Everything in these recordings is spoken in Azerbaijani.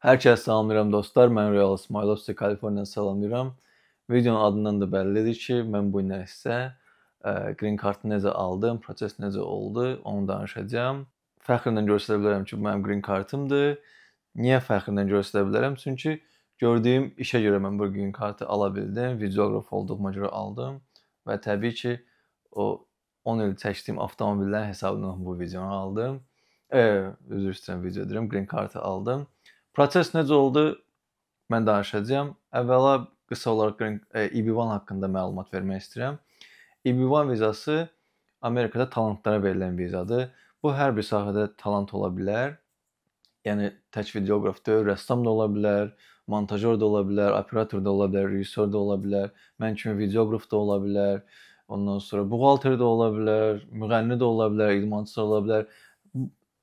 Hər kəsi salamlayıram dostlar. Mən Royal İsmailov sizə Kaliforniyadan salamlayıram. Videonun adından da bəllidir ki, mən bu günlər sizə e, green kartı necə aldım, proses necə oldu, onu danışacağam. Fəxrlə göstərə bilərəm ki, bu mənim green kartımdır. Niyə fəxrlə göstərə bilərəm? Çünki gördüyüm işə görə mən bu green kartı ala bildim. Videoqraf olduğuma görə aldım və təbii ki, o 10 il çəkdiyim avtomobillərin hesabından bu videonu aldım. E, üzr istəyirəm, video edirəm, green kartı aldım Proses necə oldu? Mən danışacağam. Əvvəla qısa olaraq EB1 haqqında məlumat vermək istəyirəm. EB1 vizası Amerikada talentlara verilən vizadır. Bu hər bir sahədə talant ola bilər. Yəni tək videoqraf deyil, rəssam da ola bilər, montajor da ola bilər, operator da ola bilər, rejissor da ola bilər, mən kimi videoqraf da ola bilər. Ondan sonra buğalter də ola bilər, müğənni də ola bilər, idmançı da ola bilər.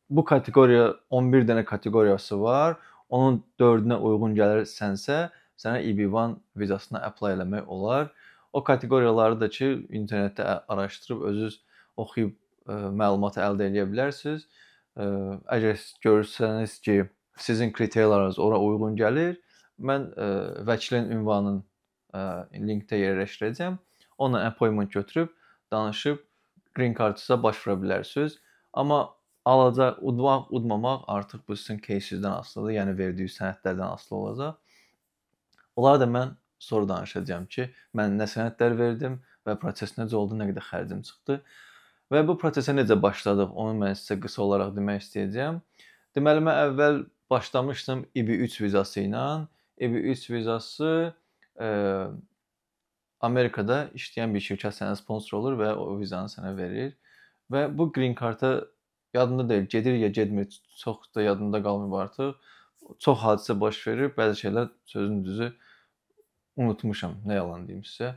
Bu kateqoriya 11 dənə kateqoriyası var onun dördünə uyğun gəlirsənsə, sənə EB1 vizasına apply eləmək olar. O kateqoriyaları da ki, internetdə araşdırıb özünüz oxuyub ə, məlumatı əldə edə bilərsiniz. Ə, əgər görürsəniz ki, sizin kriteriyalarınız ora uyğun gəlir, mən ə, vəkilin ünvanını ə, linkdə yerləşdirəcəm. Onunla appointment götürüb danışıb green card-a başvura bilərsiniz. Amma Alaca udmaq, udmamaq artıq bu sizin case-sizdən asılıdır, yəni verdiyi sənədlərdən asılı olacaq. Onlar da mən soru danışacağam ki, mən nə sənədlər verdim və proses necə oldu, nə qədər xərcim çıxdı və bu prosesə necə başladıq, onu mən sizə qısa olaraq demək istəyəcəm. Deməli mən əvvəl başlamışdım IB3 vizası ilə. IB3 vizası ə, e, Amerikada işləyən bir şirkət sənə sponsor olur və o vizanı sənə verir və bu green karta Yadında deyil, gedir ya getmir, çox da yadında qalmayıb artıq. Çox hadisə baş verir, bəzi şeylər sözün düzü unutmuşam, nə yalan deyim sizə.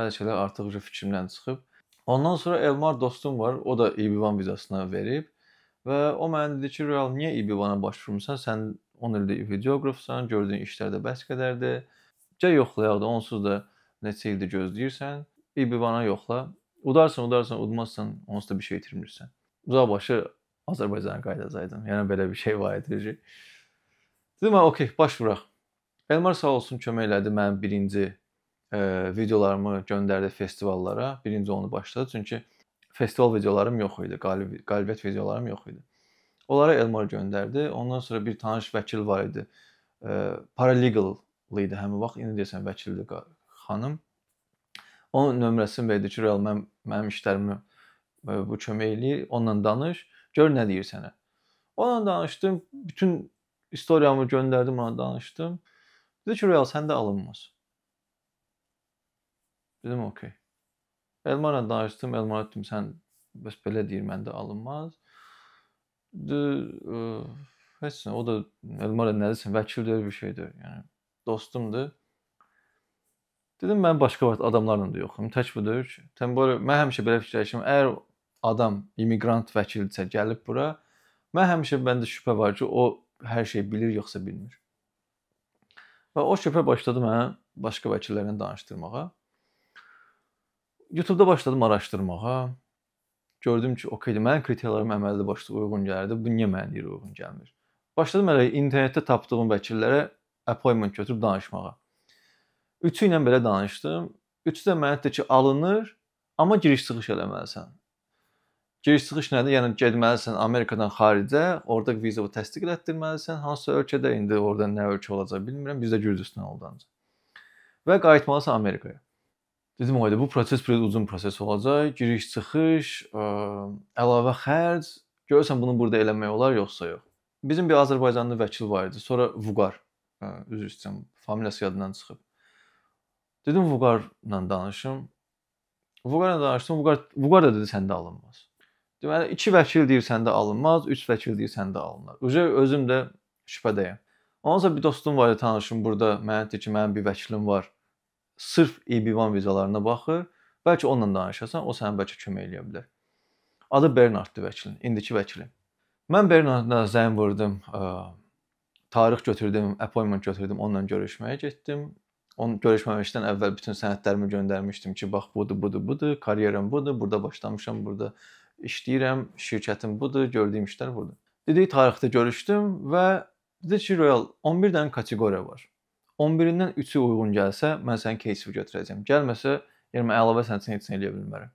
Bəzi şeylər artıq fikrimdən çıxıb. Ondan sonra Elmar dostum var, o da İBİVAN vizasına verib və o mənə dedi ki, Royal niyə İBİVAN-a başvurmusan? Sən 10 ildir videoqrafsan, gördüyün işlər də bəs qədərdir. Gəl yoxlayaq da onsuz da neçə ildir gözləyirsən. İBİVAN-a yoxla. Udarsan, udarsan, udmazsan onsuz da bir şey itirmirsən uzaqbaşı Azərbaycana qayıdacaqdım. Yəni belə bir şey var idi. Dedim, okey, baş vuraq. Elmar sağ olsun kömək elədi mənim birinci e, videolarımı göndərdi festivallara. Birinci onu başladı. Çünki festival videolarım yox idi. Qalib qalibiyyət videolarım yox idi. Onlara Elmar göndərdi. Ondan sonra bir tanış vəkil var idi. E, paralegal idi həmin vaxt. İndi deyəsən vəkildir xanım. Onun nömrəsini verdi ki, real mən mənim işlərimi bu kömək eləyir, onunla danış, gör nə deyir sənə. Onunla danışdım, bütün istoriyamı göndərdim, ona danışdım. Dedi ki, Real səndə alınmaz. Dedim, okey. Elmara danışdım, Elmara dedim, sən bəs belə deyir, məndə alınmaz. Dedi, heç nə, o da Elmara nədirsən, vəkildir bir şeydir, yəni dostumdur. Dedim mən başqa vaxt adamlarla da yoxum. Tək budur. Tən bu mən həmişə belə fikirləşirəm. Əgər adam, immiqrant vəkildirsə gəlib bura, mən həmişə məndə şübhə var ki, o hər şeyi bilir yoxsa bilmir. Və o şübhə başladı mənə başqa vəkillərlə danışdırmağa. YouTube-da başladım araşdırmağa. Gördüm ki, okey, mənim kriteriyalarım əməldə başda uyğun gəlirdi. Bu niyə mənə deyir uyğun gəlmir? Başladım elə internetdə tapdığım vəkillərə appointment götürüb danışmağa. Üçü ilə belə danışdım. Üçü də mənə dedi ki, alınır, amma giriş-çıxış eləməlisən. Giriş-çıxış nədir? Yəni getməlisən Amerikadan xaricə, orada viza təsdiq elətdirməlisən. Hansısa ölkədə indi orada nə ölkə olacaq bilmirəm. Bizdə Gürcüstan oldu ancaq. Və qayıtmalısan Amerikaya. Dedim oyda bu proses biraz uzun proses olacaq. Giriş-çıxış, əlavə xərc. Görürsən bunu burada eləmək olar yoxsa yox. Bizim bir Azərbaycanlı vəkil var idi. Sonra Vüqar, üzr istəyirəm, familiyası yadından çıxıb. Dedim Vüqarla danışım. Vüqarla danışdım. Vüqar Vüqar da dedi səndə alınmaz. Deməli 2 vəkil deyirsən də alınmaz, 3 vəkil deyirsən də alınır. Uje özüm də şübhədəyəm. Onsa bir dostum var, tanışım burada mənə dedi ki, mənim bir vəkilim var. Sırf EB1 vizalarına baxır. Bəlkə onunla danışasan, o sənə bəlkə kömək eləyə bilər. Adı Bernarddır vəkilin, indiki vəkilim. Mən Bernarda zəng vurdum, ə, tarix götürdüm, appointment götürdüm, onunla görüşməyə getdim. Onu görüşməmişdən əvvəl bütün sənədlərimi göndərmişdim ki, bax budur, budur, budur, karyeram budur, burada başlamışam, burada işləyirəm, şirkətim budur, gördüyüm işlər budur. Dedik tarixdə görüşdüm və dedi ki, Royal 11 dənə kateqoriya var. 11-dən 3-ü uyğun gəlsə, mən sənin case-i götürəcəm. Gəlməsə, yəni əlavə sənətinə heç nə eləyə bilmərəm.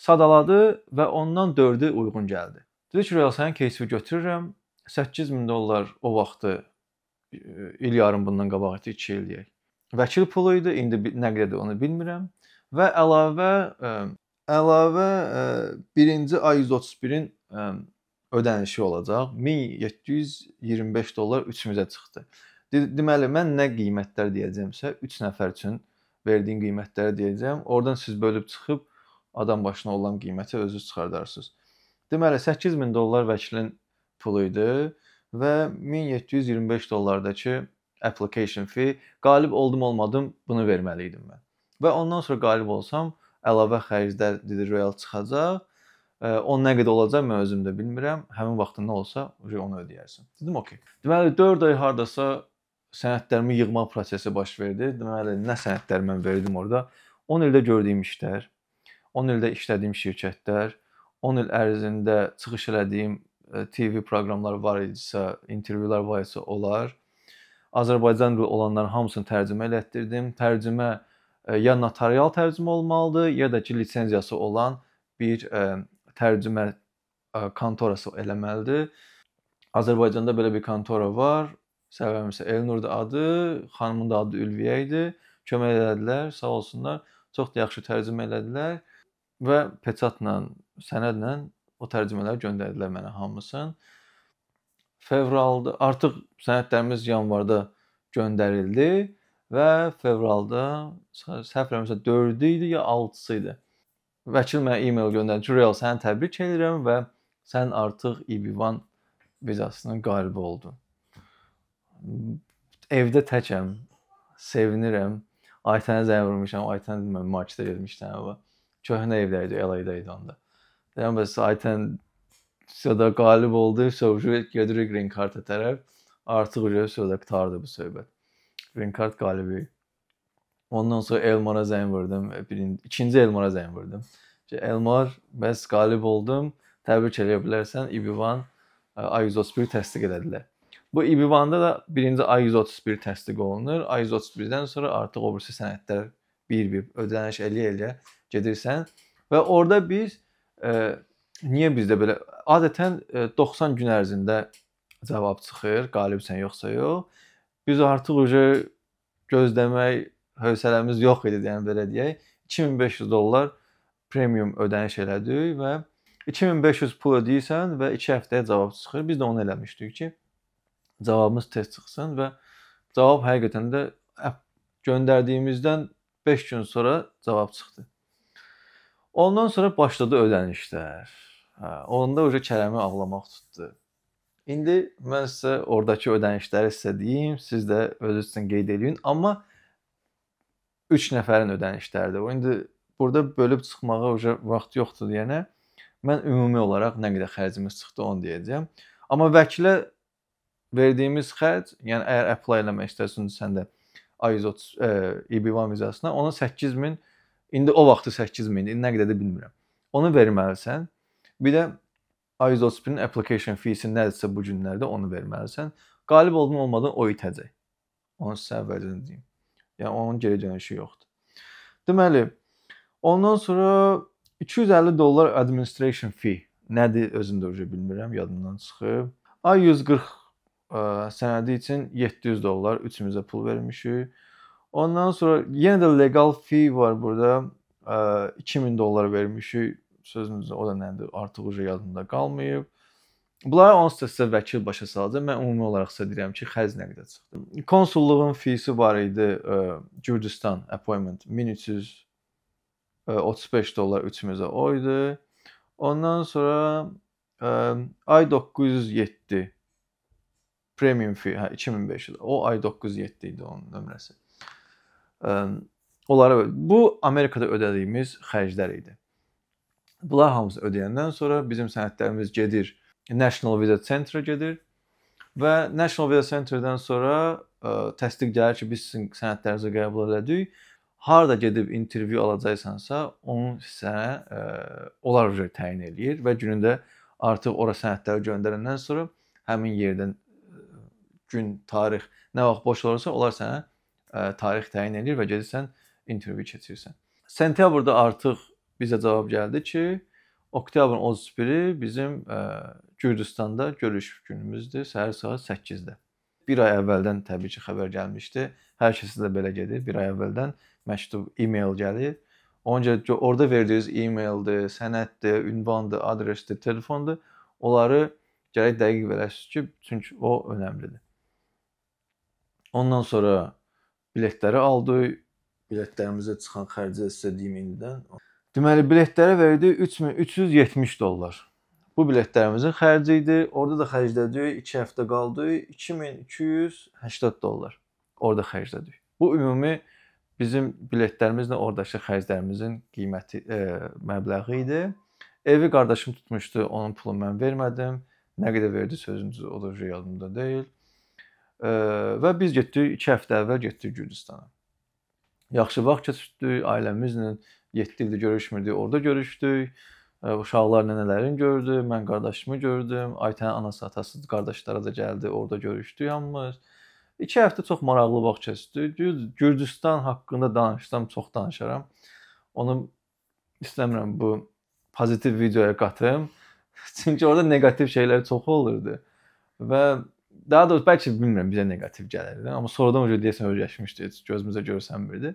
Sadaladı və ondan 4-ü uyğun gəldi. Dedi ki, Royal sənin case-i götürürəm. 8000 dollar o vaxtı il yarım bundan qabaq idi, 2 il deyək. Vəkil pulu idi, indi nə qədərdir onu bilmirəm və əlavə ə, əlavə e, birinci A131-in e, ödənişi olacaq. 1725 dollar 3-ümüzə çıxdı. Deməli mən nə qiymətlər deyəcəmsə 3 nəfər üçün verdiyin qiymətləri deyəcəm. Oradan siz bölüb çıxıb adam başına olan qiyməti özünüz çıxardarsınız. Deməli 8000 dollar vəkilin pulu idi və 1725 dollardakı application fee qalib oldum olmadım bunu verməli idim mən. Və ondan sonra qalib olsam əlavə xərclər dirijorel çıxacaq. O nə qədər olacaq mən özüm də bilmirəm. Həmin vaxtında olsa onu ödəyərsən. Dedim okey. Deməli 4 ay hardasa sənədlərimi yığma prosesi baş verdi. Deməli nə sənədlər mən verdim orada? 10 ildə gördüyüm işlər, 10 ildə işlədiyim şirkətlər, 10 il ərzində çıxış elədiyim TV proqramlar var idisə, intervyular var idisə, onlar Azərbaycan dili olanların hamısını tərcümə elətdirdim. Tərcümə ya notarial tərcümə olmalıdır, ya da ki lisenziyası olan bir tərcümə kontorası eləməlidir. Azərbaycanda belə bir kontora var. Səbəbimsə Elnurdur adı, xanımın da adı Ülviyə idi. Kömək elədilər, sağ olsunlar. Çox da yaxşı tərcümə elədilər və peçatla, sənədlə o tərcümələri göndərdilər mənə hamısını. Fevralda artıq sənədlərimiz yanvarda göndərildi və fevralda səhvləmirəmsə 4-ü idi ya 6-sı idi. Vəkil mənə e-mail göndərdi ki, Real səni təbrik edirəm və sən artıq IB1 e vizasının qalibi oldun. Evdə təkəm, sevinirəm. Aytənə zəng vurmuşam, Aytən mən marketdə getmişdim və köhnə evdə idi, LA-da idi onda. Deyirəm bəs Aytən sədə qalib oldu, sonra gedirik green karta tərəf. Artıq ürəyə söhbət qurtardı bu söhbət. Rinkart qalibi. Ondan sonra Elmara zəng vurdum. E, birinci, ikinci Elmara zəng vurdum. Elmar, bəs qalib oldum. Təbrik eləyə bilərsən. İbivan A131 e, təsdiq elədilər. Bu İbivanda da birinci A131 təsdiq olunur. A131-dən sonra artıq o birisi sənədlər bir-bir ödəniş eləyə-eləyə gedirsən və orada biz e, niyə bizdə belə adətən e, 90 gün ərzində cavab çıxır, qalibsən yoxsa yox biz artıq uje gözləmək hövsələmiz yox idi, yəni belə deyək. 2500 dollar premium ödəniş elədik və 2500 pul ödəyirsən və 2 həftəyə cavab çıxır. Biz də onu eləmişdik ki, cavabımız tez çıxsın və cavab həqiqətən də göndərdiyimizdən 5 gün sonra cavab çıxdı. Ondan sonra başladı ödənişlər. Hə, onda uje Kərəmi ağlamaq tutdu. İndi mən sizə ordakı ödənişləri sizə deyim, siz də özünüz üçün qeyd eləyin, amma 3 nəfərin ödənişləridir. İndi burada bölüb çıxmağa uca vaxt yoxdur deyənə mən ümumi olaraq nə qədər xərcimiz çıxdı onu deyəcəm. Amma vəkilə verdiyimiz xərc, yəni əgər apply eləmək istəsən sən də A130 e, EB1 vizasına ona 8000 indi o vaxtı 8000 idi. İndi nə qədərdir bilmirəm. Onu verməlisən. Bir də 131-in application fees nədirsə bu günlərdə onu verməlisən. Qalib oldun olmadan o itəcək. Onu sizə əvvəlcədən deyim. Yəni onun geri dönüşü yoxdur. Deməli, ondan sonra 250 dollar administration fee nədir özüm də bilmirəm, yadımdan çıxıb. Ay 140 ə, sənədi üçün 700 dollar üçümüzə pul vermişik. Ondan sonra yenə də legal fee var burada. Ə, e, 2000 dollar vermişik sözümüzdə o da nədir, artıq uca yadımda qalmayıb. Bunları onsuz da sizə vəkil başa salacaq. Mən ümumi olaraq sizə deyirəm ki, xərc nə qədər çıxdı. Konsulluğun fisi var idi e, Gürcüstan appointment 1335 e, dollar 3 o idi. Ondan sonra e, ay 907 premium fee, hə 2500. O ay 907 idi onun nömrəsi. Onlara bu Amerikada ödədiyimiz xərclər idi. Bunlar hamısı ödəyəndən sonra bizim sənədlərimiz gedir National Visa Center-a gedir və National Visa Center-dan sonra ə, e, təsdiq gəlir ki, biz sizin sənədlərinizi qəbul elədik. Harda gedib intervyu alacaqsansa, onu sənə ə, e, onlar üzrə təyin eləyir və günündə artıq ora sənədləri göndərəndən sonra həmin yerdən e, gün, tarix, nə vaxt boş olarsa, onlar sənə ə, tarix təyin eləyir və gedirsən intervyu keçirsən. Sentyabrda artıq bizə cavab gəldi ki, oktyabrın 31-i bizim ə, e, Gürcüstanda görüş günümüzdür, səhər saat 8-də. 1 ay əvvəldən təbii ki, xəbər gəlmişdi. Hər kəsə də belə gedir. 1 ay əvvəldən məktub, e-mail gəlir. Ona görə ki, orada verdiyiniz e-maildir, sənəddir, ünvandır, adresdir, telefondur. Onları gərək dəqiq verəsiz ki, çünki o əhəmilidir. Ondan sonra biletləri aldıq. Biletlərimizə çıxan xərci sizə deyim indidən Deməli, biletlərə verdi 3370 dollar. Bu biletlərimizin xərci idi. Orada da xərclədik, 2 həftə qaldıq, 2280 dollar. Orada xərclədik. Bu ümumi bizim biletlərimizlə ordakı xərclərimizin qiyməti, e, məbləği idi. Evi qardaşım tutmuşdu, onun pulunu mən vermədim. Nə qədər verdi sözünüz o da yadımda deyil. E, və biz getdik 2 həftə əvvəl getdik Gürcüstana. Yaxşı vaxt keçirdik ailəmizlə, 7 ildir görüşmürdük, orada görüşdük. E, uşaqlar nənələrini gördüm, mən qardaşımı gördüm. Aytənin anası, atası, qardaşları da gəldi, orada görüşdük hamımız. 2 həftə çox maraqlı vaxt keçdi. Gürcüstan haqqında danışsam çox danışaram. Onu istəmirəm bu pozitiv videoya qatım. Çünki orada neqativ şeylər çox olurdu. Və daha doğrusu bəlkə bilmirəm bizə neqativ gəlirdi, amma sonradan öcə deyəsən öyrəşmişdi. Gözümüzə görsən birdi.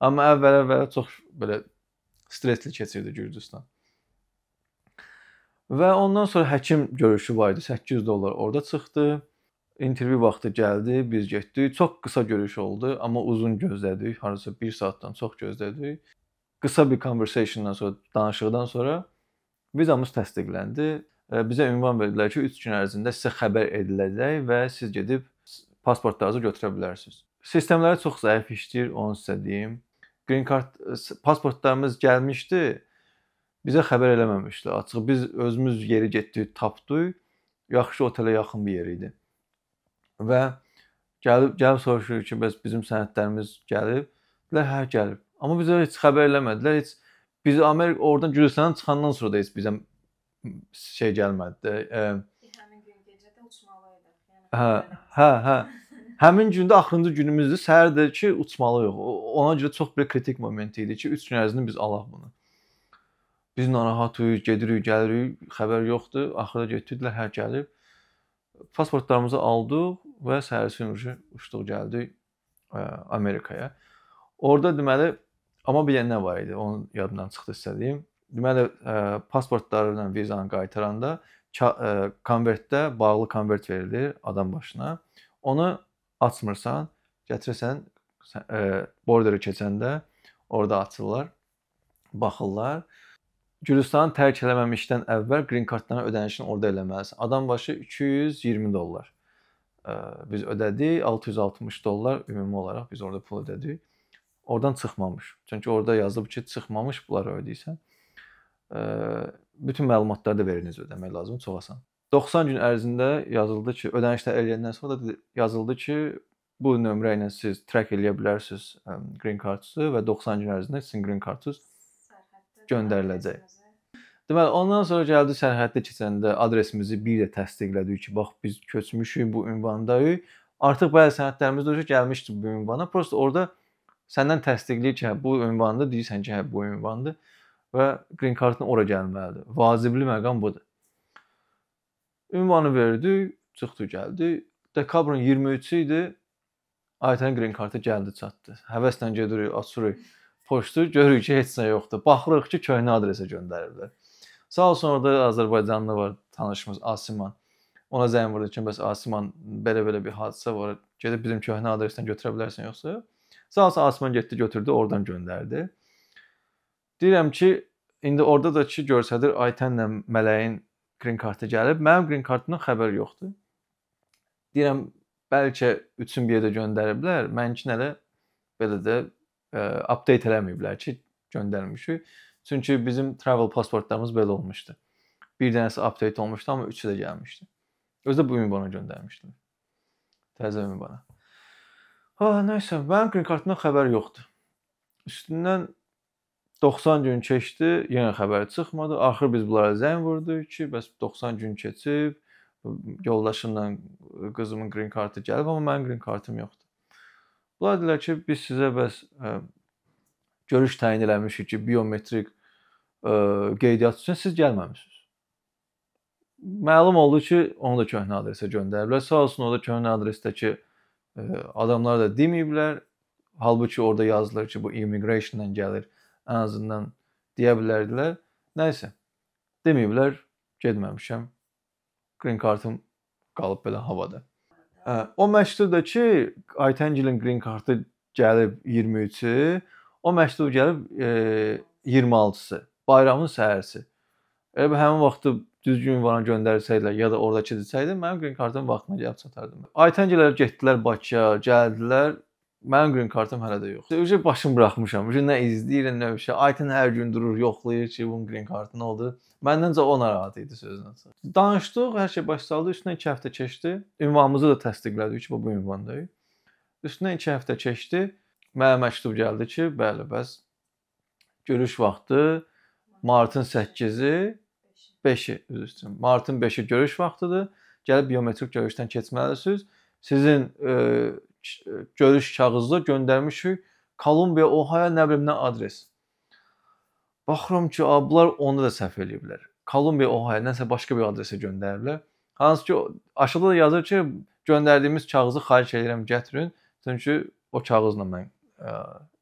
Amma əvvəl-əvvəl çox belə stresli keçirdi Gürcüstan. Və ondan sonra həkim görüşü var idi. 800 dollar orada çıxdı. İntervyu vaxtı gəldi, biz getdik. Çox qısa görüş oldu, amma uzun gözlədik. Hardasa 1 saatdan çox gözlədik. Qısa bir conversationdan sonra, danışıqdan sonra vizamız təsdiqləndi. E, bizə ünvan verdilər ki, 3 gün ərzində sizə xəbər ediləcək və siz gedib pasportlarınızı götürə bilərsiniz. Sistemləri çox zəif işləyir, onu sizə deyim green card e, pasportlarımız gəlmişdi. Bizə xəbər eləməmişdilər. Açıq biz özümüz yeri getdik, tapdıq. Yaxşı otelə yaxın bir yer idi. Və gəlib gəlib soruşur ki, bəs bizim sənədlərimiz gəlib. Dedilər, hə, gəlib. Amma bizə heç xəbər eləmədilər. Heç biz Amerika oradan Gürcüstandan çıxandan sonra da heç bizə şey gəlmədi. E, həmin gün gecədə uçmalıydıq. Yəni hə, hə, hə. Həmin gündə axırıncı günümüzdür. Səhər də ki, uçmalıyıq. Ona görə çox bir kritik moment idi ki, 3 gün ərzində biz alaq bunu. Biz narahatıq, gedirik, gəlirik, xəbər yoxdur. Axırda götürdülər, hər gəlib. Pasportlarımızı aldıq və səhərsi gün uçduq gəldik e, Amerikaya. Orda deməli amma bir dənə var idi. Onun yadımdan çıxdı istədiyim. Deməli e, pasportları ilə vizanı qaytaranda e, konvertdə bağlı konvert verilir adam başına. Onu açmırsan, gətirirsən e, borderu keçəndə orada açırlar, baxırlar. Gürcüstanı tərk eləməmişdən əvvəl green kartların ödənişini orada eləməlisən. Adam başı 220 dollar. E, biz ödədik 660 dollar ümumi olaraq biz orada pul ödədik. Oradan çıxmamış. Çünki orada yazılıb ki, çıxmamış, bunları ödəyirsən. E, bütün məlumatları da veriniz ödəmək lazımdır, çox asan. 90 gün ərzində yazıldı ki, ödənişlər eləyəndən sonra da yazıldı ki, bu nömrə ilə siz track eləyə bilərsiniz green card-ı və 90 gün ərzində sizin green card-ınız göndəriləcək. Deməli, ondan sonra gəldi sərhəddə keçəndə adresimizi bir də təsdiqlədik ki, bax biz köçmüşük, bu ünvandayıq. Artıq bəzi sənədlərimiz də gəlmişdi bu ünvana. Prosta orada səndən təsdiqləyir ki, hə bu ünvandır, deyirsən ki, hə bu ünvandır və green card-ın ora gəlməlidir. Vacibli məqam budur. Ünvanı verdi, çıxdı, gəldi. Dekabrın 23-ü idi. Aytən Green Card-ı gəldi, çatdı. Həvəslə gedirik, açırıq poçtu, görürük ki, heç nə yoxdur. Baxırıq ki, köhnə adresə göndəriblər. Sağ olsun orada Azərbaycanlı var tanışımız Asiman. Ona zəng vurdu ki, bəs Asiman belə-belə bir hadisə var. Gedib bizim köhnə adresdən götürə bilərsən yoxsa? Sağ olsun Asiman getdi, götürdü, oradan göndərdi. Deyirəm ki, indi orada da ki görsədir Aytənlə Mələyin green kartı gəlib. Mənim green kartımdan xəbər yoxdur. Deyirəm bəlkə üçün bir yerdə göndəriblər. Mənimkin hələ belə də ə, e, update eləməyiblər ki, göndərmişik. Çünki bizim travel pasportlarımız belə olmuşdu. Bir dənəsi update olmuşdu, amma üçü də gəlmişdi. Özü də bu gün bana göndərmişdilər. Təzə ümumi bana. Ha, nəysə, mənim green kartımdan xəbər yoxdur. Üstündən 90 gün keçdi, yenə xəbər çıxmadı. Axır biz bunlara zəng vurduq ki, bəs 90 gün keçib, yoldaşımla qızımın green kartı gəlib, amma mənim green kartım yoxdur. Bunlar dedilər ki, biz sizə bəs ə, görüş təyin eləmişik ki, biometrik ə, qeydiyyat üçün siz gəlməmisiniz. Məlum oldu ki, onu da köhnə adresə göndəriblər. Sağ olsun, orada köhnə adresdəki ə, adamlar da deməyiblər. Halbuki orada yazılır ki, bu immigrationdan gəlir ən azından deyə bilərdilər. Nəysə, deməyiblər, getməmişəm. Green kartım qalıb belə havada. O məktubda ki, Aytəngilin green kartı gəlib 23-ü, o məktub gəlib e, 26-sı, bayramın səhərsi. Elə həmin vaxtı düzgün ünvana göndərsəydilər ya da oradakı desəydilər, mənim green kartım vaxtında gəlib çatardı. Aytəngiləri getdilər Bakıya, gəldilər. Mənim green kartım hələ də yoxdur. Uje başım buraxmışam. Uje nə izləyirəm, nə bir şey. Aytən hər gün durur, yoxlayır ki, bunun green kartı nə oldu. Məndəncə o narahat idi sözün açıq. Danışdıq, hər şey başladı. Üstünə 2 həftə keçdi. Ünvanımızı da təsdiqlədik ki, bu ünvandayıq. Üstünə 2 həftə keçdi. Mənə məktub gəldi ki, bəli, bəs görüş vaxtı martın 8-i 5-i üzr istəyirəm. Martın 5-i görüş vaxtıdır. Gəlib biometrik görüşdən keçməlisiniz. Sizin e, E, görüş kağızı göndərmişik Kolumbiya, Ohio, nə bilim nə adres. Baxıram ki, ablar onu da səhv eləyiblər. Kolumbiya, Ohio, nəsə başqa bir adresə göndəriblər. Hansı ki, aşağıda da yazır ki, göndərdiyimiz kağızı xahiş edirəm gətirin, çünki o kağızla mən ə,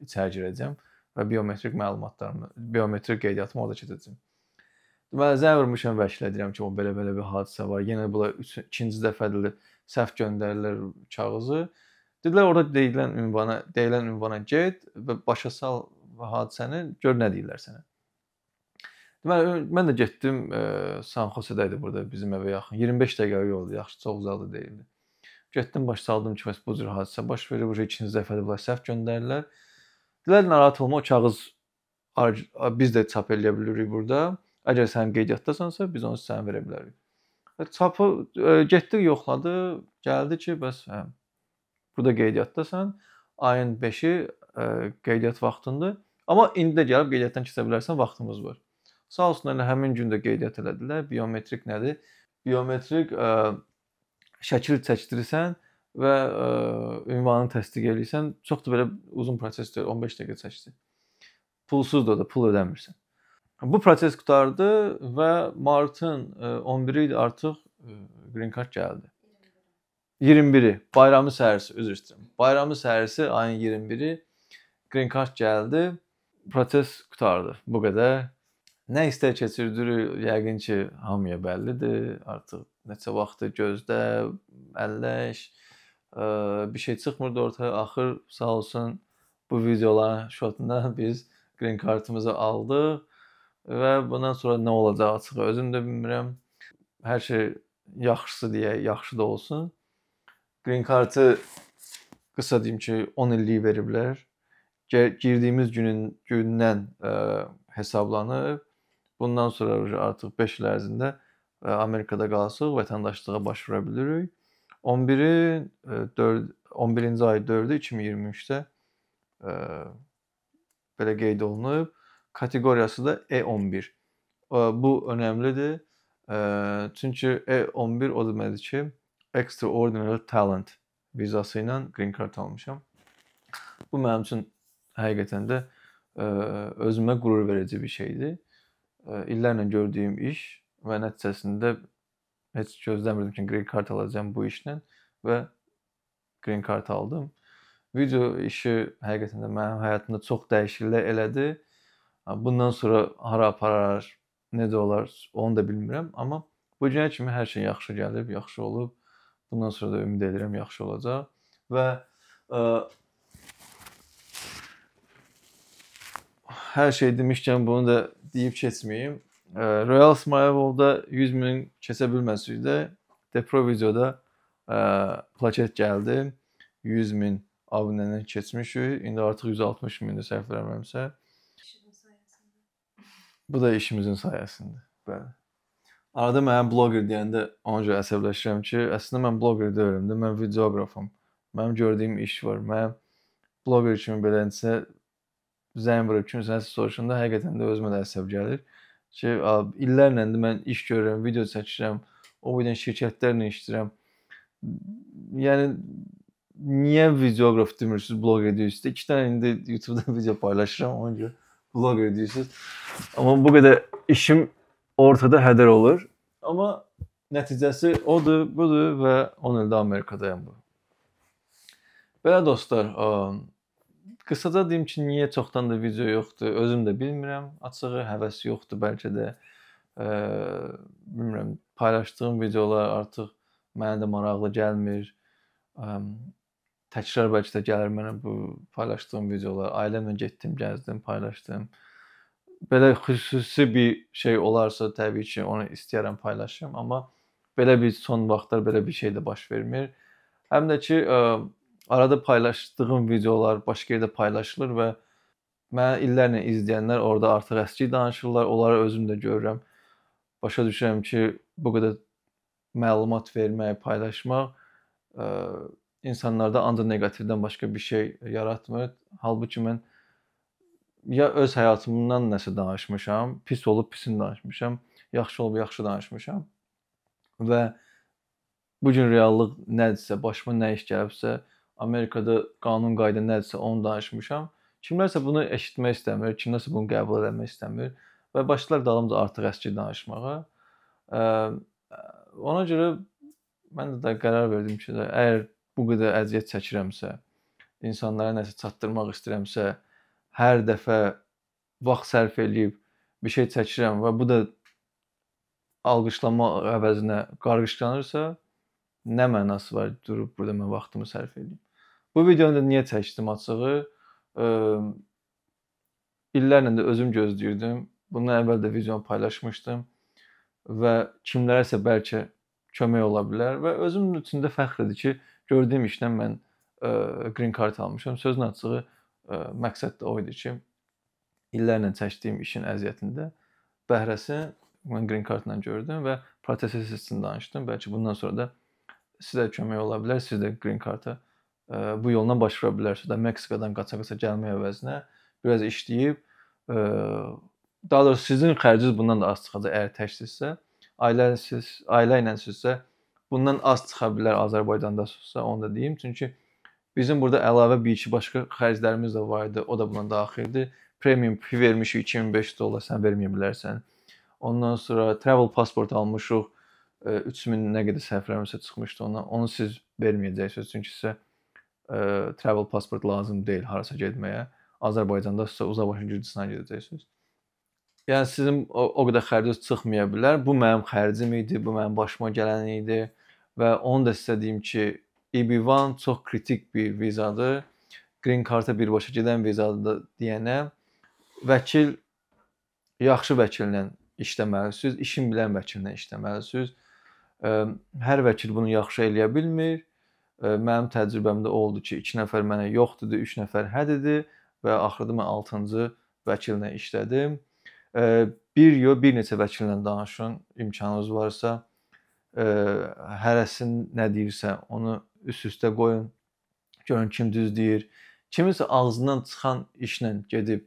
içəri girəcəm və biometrik məlumatlarımı, biometrik qeydiyyatımı orada keçəcəm. Deməli, zəng vurmuşam vəkil edirəm ki, o belə-belə bir hadisə var. Yenə bula 2-ci dəfədir səhv göndərirlər kağızı. Dedilər orada deyilən ünvana, deyilən ünvana get və başa sal hadisəni, gör nə deyirlər sənə. Deməli mən də getdim e, San Jose-də idi burada bizim evə yaxın. 25 dəqiqə yoldu, yaxşı çox uzaq da deyildi. Getdim baş saldım ki, bəs bu cür hadisə baş verir, bu ikinci dəfədir bunlar səhv göndərirlər. Dilər narahat olma, o kağız biz də çap eləyə bilirik burada. Əgər sən qeydiyyatdasansa, biz onu sənə verə bilərik. Çapı e, getdik, yoxladı, gəldi ki, bəs hə, Burada qeydiyyatdasan. Ayın 5-i e, qeydiyyat vaxtındır. Amma indi də gəlib qeydiyyatdan keçə bilərsən, vaxtımız var. Sağ olsun elə həmin gün də qeydiyyat elədilər. Biometrik nədir? Biometrik ə, e, şəkil çəkdirirsən və ə, e, ünvanını təsdiq edirsən. Çox da belə uzun proses deyil, 15 dəqiqə çəkdi. Pulsuz da, da pul ödəmirsən. Bu proses qutardı və martın 11-i idi artıq green card gəldi. 21-i, bayramı səhərsi, üzr istəyirəm. Bayramı səhərsi ayın 21-i Green Card gəldi, proses qutardı. Bu qədər. Nə istər keçirdir, yəqin ki, hamıya bəllidir. Artıq neçə vaxtı gözdə, əlləş, ə, e, bir şey çıxmırdı ortaya. Axır sağ olsun bu videoların şotunda biz Green Card'ımızı aldıq və bundan sonra nə olacağı açıq özüm də bilmirəm. Hər şey yaxşısı deyə yaxşı da olsun. Green Card-ı qısa deyim ki, 10 illik veriblər. Girdiyimiz günün gündən ə, e, hesablanıb. Bundan sonra artıq 5 il ərzində ə, e, Amerikada qalsaq vətəndaşlığa başvura bilirik. 11-i 4 11-ci ay 4-ü 2023-də e, belə qeyd olunub. Kateqoriyası da E11. Bu önəmlidir. Çünki E11 o deməkdir ki, Extraordinary Talent vizası ilə green card almışam. Bu mənim üçün həqiqətən də ə, e, özümə qürur verici bir şeydir. Ə, e, illərlə gördüyüm iş və nəticəsində heç gözləmirdim ki, green card alacağam bu işlə və green card aldım. Video işi həqiqətən də mənim həyatımda çox dəyişikliklər elədi. Bundan sonra hara aparar, necə olar, onu da bilmirəm, amma bu günə kimi hər şey yaxşı gəlib, yaxşı olub. Bundan sonra da ümid edirəm yaxşı olacaq və ə, e, hər şey demişkən bunu da deyib keçməyim. Ə, e, Royal Smayevovda 100 min keçə bilməsəydi, Deprovizoda e, plaket gəldi. 100 min abunəni keçmişik. İndi artıq 160 mindir səhv eləmirəmsə. Bu da işimizin sayəsində. Bəli. Arada mənə bloqer deyəndə ona görə əsəbləşirəm ki, əslində mən bloqer deyiləm də, mən videoqrafam. Mənim gördüyüm iş var. Mən bloqer kimi beləncə zəng vurub kimsə soruşanda həqiqətən də özümə də əsəb gəlir ki, illərlə də mən iş görürəm, video çəkirəm, o boydan şirkətlərlə işləyirəm. Yəni niyə videoqraf demirsiniz, bloqer deyirsiniz? İki dənə indi YouTube-da video paylaşıram, ona görə bloqer deyirsiniz. Amma bu qədər işim ortada hədər olur. Amma nəticəsi odur, budur və 10 ildə Amerikadayam bu. Belə dostlar, e, qısaca deyim ki, niyə çoxdan da video yoxdur, özüm də bilmirəm. Açığı həvəs yoxdur bəlkə də. Ə, e, bilmirəm, paylaşdığım videolar artıq mənə də maraqlı gəlmir. Ə, e, təkrar bəlkə də gəlir mənə bu paylaşdığım videolar. Ailəmlə getdim, gəzdim, paylaşdım. Ə, belə xüsusi bir şey olarsa təbii ki, onu istəyərəm paylaşım, amma belə bir son vaxtlar belə bir şey də baş vermir. Həm də ki, ə, e, arada paylaşdığım videolar başqa yerdə paylaşılır və məni illərlə izləyənlər orada artıq əski danışırlar, onları özüm də görürəm. Başa düşürəm ki, bu qədər məlumat vermək, paylaşmaq ə, e, insanlarda ancaq neqativdən başqa bir şey yaratmır. Halbuki mən ya öz həyatımdan nəsə danışmışam, pis olub pisini danışmışam, yaxşı olub yaxşı danışmışam. Və bu gün reallıq nədirsə, başıma nə iş gəlibsə, Amerikada qanun qayda nədirsə onu danışmışam. Kimlərsə bunu eşitmək istəmir, kimlərsə bunu qəbul etmək istəmir və başlar dalımca artıq əski danışmağa. Ona görə mən də qərar verdim ki, əgər bu qədər əziyyət çəkirəmsə, insanlara nəsə çatdırmaq istəyirəmsə, hər dəfə vaxt sərf eləyib bir şey çəkirəm və bu da alqışlama əvəzinə qarğışlanırsa, nə mənası var durub burada mən vaxtımı sərf edeyim? Bu videonu da niyə çəkdim açığı? Ə, illərlə də özüm gözləyirdim. Bundan əvvəl də videonu paylaşmışdım və kimlərəsə bəlkə kömək ola bilər və özümün üçün də fəxr idi ki, gördüyüm işdən mən ə, green card almışam. Sözün açığı, məqsəd də o idi ki, illərlə çəkdiyim işin əziyyətində bəhrəsi mən green card-la gördüm və proses üçün danışdım. Bəlkə bundan sonra da sizə kömək ola bilər. Siz də green card-a e, bu yolla baş vura bilərsiniz. Da Meksikadan qaça-qaça gəlmək əvəzinə biraz işləyib e, daha doğrusu sizin xərciniz bundan da az çıxacaq əgər təksinizsə, ailəsiz, ailə ilə sizsə bundan az çıxa bilər Azərbaycandasınızsa, onu da deyim. Çünki Bizim burada əlavə bir iki başqa xərclərimiz də var idi. O da buna daxildir. Premium fee vermişik 2500 dollar sən verməyə bilərsən. Ondan sonra travel passport almışıq. 3000 e, nə qədər səhvlərimsə çıxmışdı ona. Onu siz verməyəcəksiniz çünki sizə ə, e, travel passport lazım deyil harasa getməyə. Azərbaycanda sizə uzaqbaşın Gürcüstana gedəcəksiniz. Yəni sizin o, o qədər xərciniz çıxmaya bilər. Bu mənim xərcim idi, bu mənim başıma gələn idi və onu da sizə deyim ki, EB1 çox kritik bir vizadır. Green Card-a birbaşa gedən vizadır deyənə vəkil yaxşı vəkillə işləməlisiniz, işin bilən vəkillə işləməlisiniz. Hər vəkil bunu yaxşı eləyə bilmir. Mənim təcrübəmdə oldu ki, 2 nəfər mənə yox dedi, 3 nəfər hə dedi və axırda mən 6-cı vəkillə işlədim. Bir yo, bir neçə vəkillə danışın, imkanınız varsa, hərəsin nə deyirsə, onu üst-üstə qoyun. Görün kim düz deyir. Kimisə ağzından çıxan işlə gedib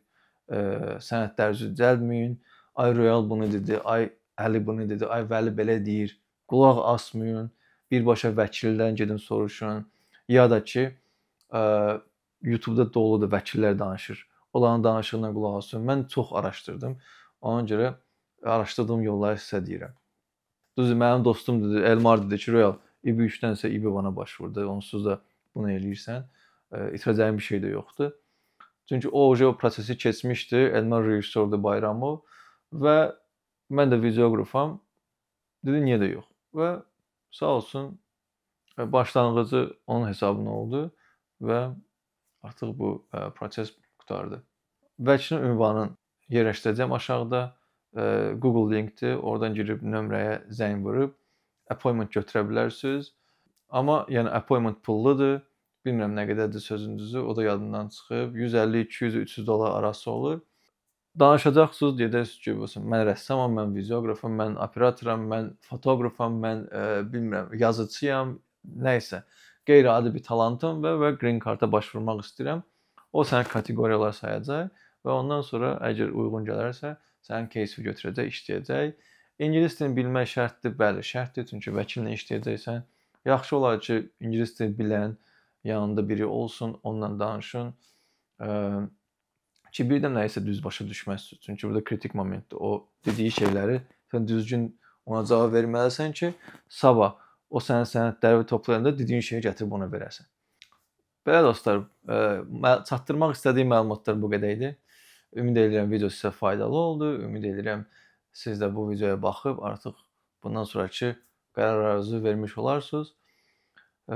ə, e, sənədləri düzəltməyin. Ay Royal bunu dedi, ay Əli bunu dedi, ay Vəli belə deyir. Qulaq asmayın. Birbaşa vəkillərdən gedin soruşun. Ya da ki, ə, e, YouTube-da doludur vəkillər danışır. Onların danışığına qulaq asın. Mən çox araşdırdım. Ona görə araşdırdığım yolları sizə deyirəm. Düzdür, mənim dostum dedi, Elmar dedi ki, Royal İB3-dənsə İB1-a başvurdu. Onsuz da bunu eləyirsən, itiraz edəcəyin bir şey də yoxdur. Çünki o oje o prosesi keçmişdi. Elmar rejissordur Bayramov və mən də videoqrafam. Dedi niyə də yox. Və sağ olsun başlanğıcı onun hesabına oldu və artıq bu proses qurtardı. Vəkilin ünvanını yerləşdirəcəm aşağıda. Google linkdir. Oradan girib nömrəyə zəng vurub appointment götürə bilərsiniz. Amma yəni appointment pulludur. Bilmirəm nə qədərdir sözün düzü, o da yadımdan çıxıb. 150, 200, 300 dollar arası olur. Danışacaqsınız, deyəcəksiniz ki, məsələn, mən rəssamam, mən videoqrafam, mən operatoram, mən fotoqrafam, mən ə, e, bilmirəm, yazıçıyam, nə isə qeyri-adi bir talantım və və green karta başvurmaq istəyirəm. O sənə kateqoriyalar sayacaq və ondan sonra əgər uyğun gələrsə, sənin case-i götürəcək, işləyəcək İngilis dilini bilmək şərtdir, bəli, şərtdir, çünki vəkillə işləyəcəksən. Yaxşı olar ki, ingilis dili bilən yanında biri olsun, onunla danışın. E, ki bir də nəyisə düz başa düşməzsən. Çünki burada kritik momentdir. O dediyi şeyləri sən düzgün ona cavab verməlisən ki, sabah o sənin sənədləri toplayanda dediyin şeyi gətirib ona verəsən. Belə dostlar, ə, çatdırmaq istədiyim məlumatlar bu qədər idi. Ümid edirəm video sizə faydalı oldu. Ümid edirəm siz də bu videoya baxıb artıq bundan sonrakı qərarınızı vermiş olarsınız. E,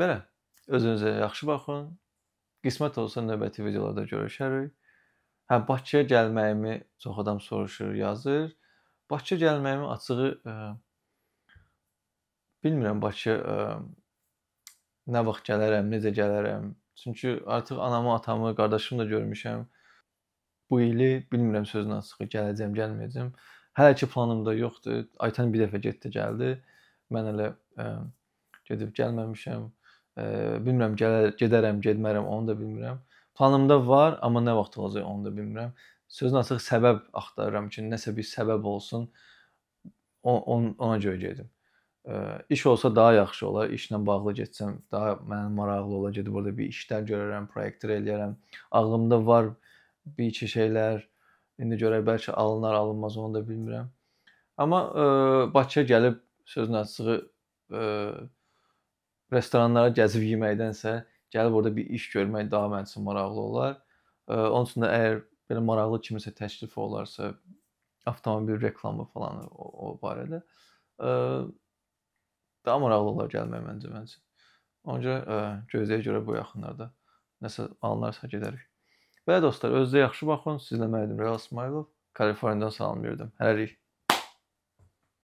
belə özünüzə yaxşı baxın. Qismət olsa növbəti videolarda görüşərik. Hə Bakıya gəlməyimi çox adam soruşur, yazır. Bakıya gəlməyimi açığı ə, bilmirəm Bakıya ə, nə vaxt gələrəm, necə gələrəm. Çünki artıq anamı, atamı, qardaşımı da görmüşəm bu ili bilmirəm sözün açığı gələcəm, gəlməyəcəm. Hələ ki planımda yoxdur. Aytan bir dəfə getdi, gəldi. Mən elə ə, e, gedib gəlməmişəm. Ə, e, bilmirəm gələr, gedərəm, getmərəm, onu da bilmirəm. Planımda var, amma nə vaxt olacaq onu da bilmirəm. Sözün açığı səbəb axtarıram ki, nəsə bir səbəb olsun. O, on, ona görə gedim. Ə, e, iş olsa daha yaxşı olar. İşlə bağlı getsəm daha mənim maraqlı olar. Gedib orada bir işlər görərəm, proyektlər eləyərəm. Ağlımda var, bir-iki şeylər indi görək bəlkə alınar, alınmaz, onu da bilmirəm. Amma ə, e, Bakıya gəlib sözün açığı ə, e, restoranlara gəzib yeməkdənsə gəlib orada bir iş görmək daha mənim üçün maraqlı olar. Ə, e, onun üçün də əgər belə maraqlı kiminsə təklif olarsa, avtomobil reklamı falan o, o barədə ə, daha maraqlı olar gəlmək məncə məncə. Ona görə ə, gözləyə görə bu yaxınlarda nəsə alınarsa gedərik. Belə dostlar, özünüzə yaxşı baxın. Sizlə müəllim Rəal İsmailov, Kaliforniyadan salamlayırdım. Hələlik.